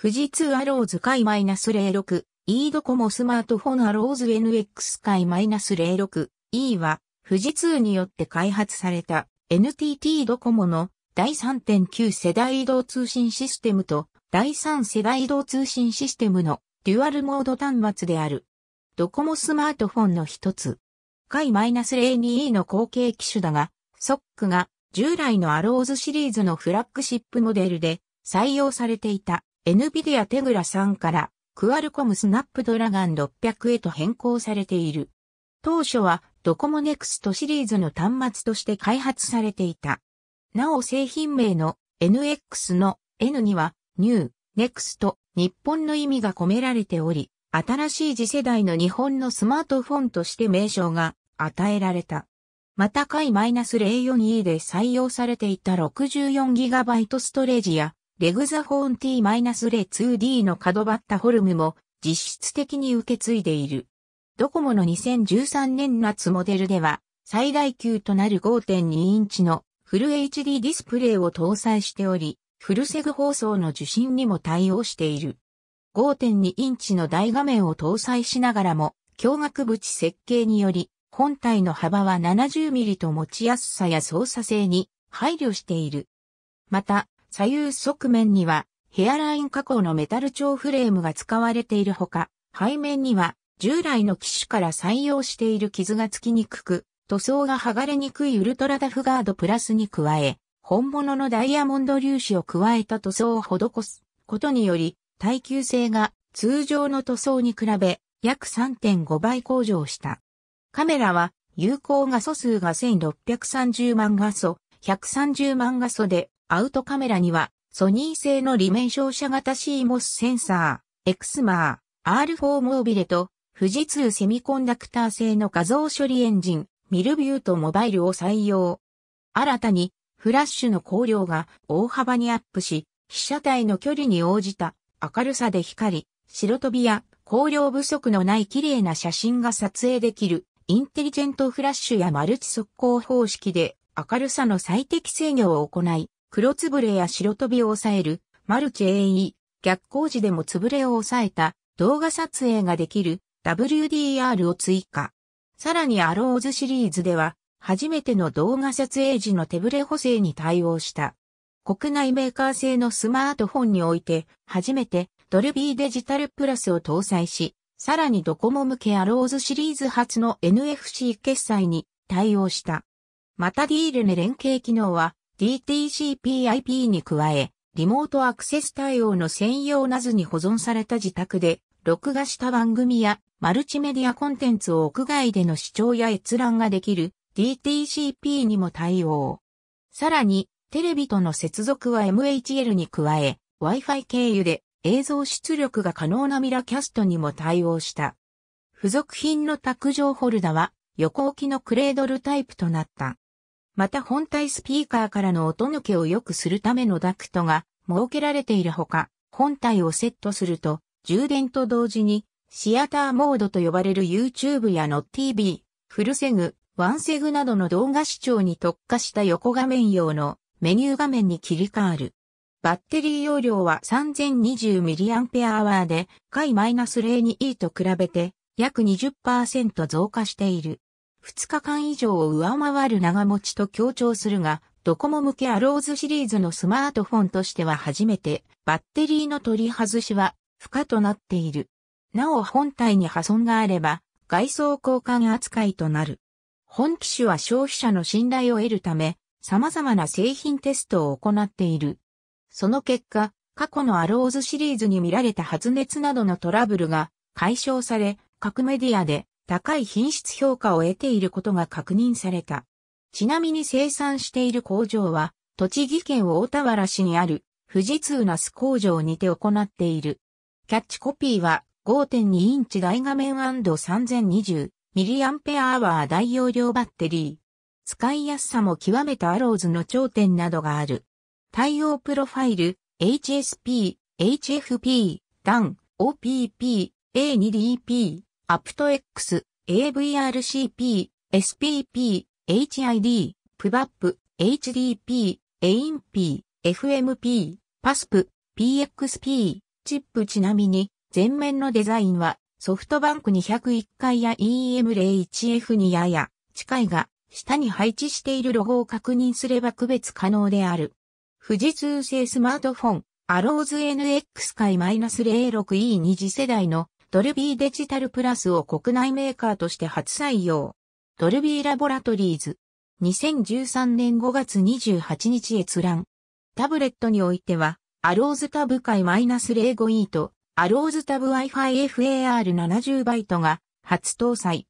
富士通アローズス -06、E ドコモスマートフォンアローズ NX ス -06、E は、富士通によって開発された NTT ドコモの第3.9世代移動通信システムと第3世代移動通信システムのデュアルモード端末である。ドコモスマートフォンの一つ。回 -02E の後継機種だが、ソックが従来のアローズシリーズのフラッグシップモデルで採用されていた。NVIDIA テグラ3からクアルコムスナップドラガン600へと変更されている。当初はドコモネクストシリーズの端末として開発されていた。なお製品名の NX の N には New Next 日本の意味が込められており、新しい次世代の日本のスマートフォンとして名称が与えられた。また、ス -04E で採用されていた 64GB ストレージやレグザフォーン T-02D の角張ったフォルムも実質的に受け継いでいる。ドコモの2013年夏モデルでは最大級となる5.2インチのフル HD ディスプレイを搭載しており、フルセグ放送の受信にも対応している。5.2インチの大画面を搭載しながらも、驚愕縁設計により、本体の幅は7 0ミリと持ちやすさや操作性に配慮している。また、左右側面にはヘアライン加工のメタル調フレームが使われているほか、背面には従来の機種から採用している傷がつきにくく、塗装が剥がれにくいウルトラダフガードプラスに加え、本物のダイヤモンド粒子を加えた塗装を施すことにより、耐久性が通常の塗装に比べ約3.5倍向上した。カメラは有効画素数が1630万画素、130万画素でアウトカメラには、ソニー製の裏面照射型 CMOS センサー、エクスマー、R4 モービレと、富士通セミコンダクター製の画像処理エンジン、ミルビューとモバイルを採用。新たに、フラッシュの光量が大幅にアップし、被写体の距離に応じた明るさで光り、白飛びや光量不足のない綺麗な写真が撮影できる、インテリジェントフラッシュやマルチ速光方式で明るさの最適制御を行い、黒つぶれや白飛びを抑える、マルチ AE、逆光時でもつぶれを抑えた動画撮影ができる WDR を追加。さらにアローズシリーズでは、初めての動画撮影時の手ぶれ補正に対応した。国内メーカー製のスマートフォンにおいて、初めてドルビーデジタルプラスを搭載し、さらにドコモ向けアローズシリーズ初の NFC 決済に対応した。またディールネ連携機能は、DTCPIP に加え、リモートアクセス対応の専用ナズに保存された自宅で、録画した番組やマルチメディアコンテンツを屋外での視聴や閲覧ができる DTCP にも対応。さらに、テレビとの接続は MHL に加え、Wi-Fi 経由で映像出力が可能なミラキャストにも対応した。付属品の卓上ホルダは横置きのクレードルタイプとなった。また本体スピーカーからの音抜けを良くするためのダクトが設けられているほか、本体をセットすると、充電と同時に、シアターモードと呼ばれる YouTube や NotTV、フルセグ、ワンセグなどの動画視聴に特化した横画面用のメニュー画面に切り替わる。バッテリー容量は 3020mAh で、回 -02E と比べて約20%増加している。2日間以上を上回る長持ちと強調するが、ドコモ向けアローズシリーズのスマートフォンとしては初めて、バッテリーの取り外しは不可となっている。なお本体に破損があれば、外装交換扱いとなる。本機種は消費者の信頼を得るため、様々な製品テストを行っている。その結果、過去のアローズシリーズに見られた発熱などのトラブルが解消され、各メディアで高い品質評価を得ていることが確認された。ちなみに生産している工場は、栃木県大田原市にある富士通ナス工場にて行っている。キャッチコピーは5.2インチ大画面 &3020mAh 大容量バッテリー。使いやすさも極めたアローズの頂点などがある。対応プロファイル、HSP、HFP、DAN、OPP、A2DP、アプト X、AVRCP、SPP、HID、p u b a p HDP、AINP、FMP、PASP、PXP、チップちなみに、前面のデザインは、ソフトバンク201回や e m 0 1 f にやや、近いが、下に配置しているロゴを確認すれば区別可能である。富士通製スマートフォン、アローズ NX 回 -06E2 次世代のドルビーデジタルプラスを国内メーカーとして初採用。ドルビーラボラトリーズ。2013年5月28日閲覧。タブレットにおいては、アローズタブ界 -05E と、アローズタブ WiFiFAR70 バイトが初搭載。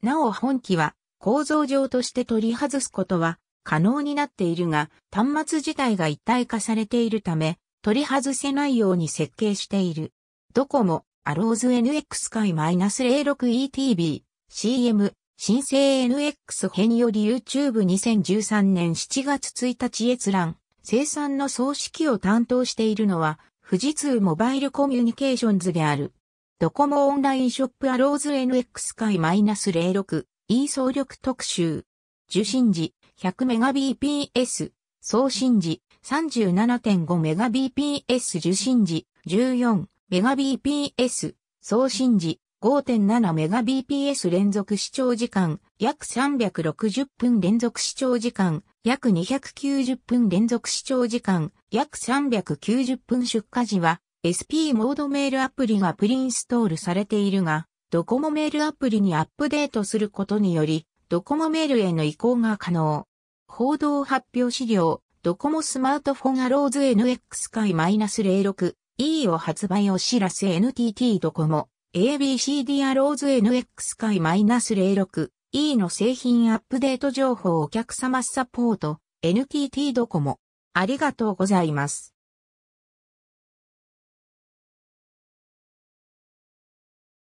なお本機は構造上として取り外すことは可能になっているが、端末自体が一体化されているため、取り外せないように設計している。ドコモ、アローズ NX 回 -06ETB、CM、新生 NX 編より YouTube2013 年7月1日閲覧、生産の総指揮を担当しているのは、富士通モバイルコミュニケーションズである。ドコモオンラインショップアローズ NX 回 -06、E 総力特集。受信時、100Mbps、送信時、37.5Mbps 受信時、14、Mbps 送信時 5.7Mbps 連続視聴時間約360分連続視聴時間約290分連続視聴時間約390分出荷時は SP モードメールアプリがプリインストールされているがドコモメールアプリにアップデートすることによりドコモメールへの移行が可能。報道発表資料ドコモスマートフォンアローズ NX 回 -06 E を発売お知らせ NTT ドコモ、ABCD アローズ NX 会 -06、E の製品アップデート情報お客様サポート、NTT ドコモ。ありがとうございます。